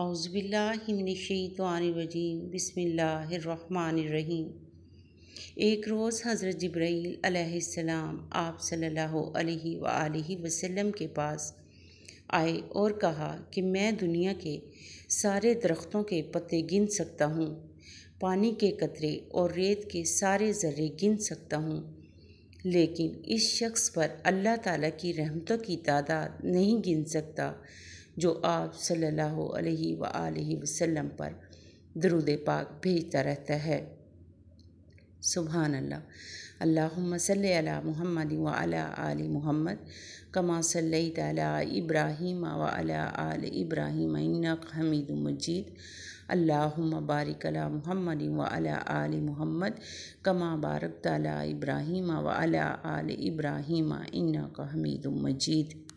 اعوذ باللہ من الشیطان الرجیم بسم اللہ الرحمن الرحیم ایک روز حضرت جبرائیل علیہ السلام آپ صلی اللہ علیہ وآلہ وسلم کے پاس آئے اور کہا کہ میں دنیا کے سارے درختوں کے پتے گن سکتا ہوں پانی کے قطرے اور ریت کے سارے ذرے گن سکتا ہوں لیکن اس شخص پر اللہ تعالیٰ کی رحمتوں کی تعداد نہیں گن سکتا جو آپ صلی اللہ علیہ وآلہ وسلم پر درود پاک بھیجتا رہتا ہے سبحان اللہ اللہم صلی علی محمد و آل محمد کما صلیت علی ابراہیم و آل ابراہیم حمید مجید اللہم بارک علی محمد و آل محمد کما بارکت علی ابراہیم و آل ابراہیم انّّاََََََََ حمید مجید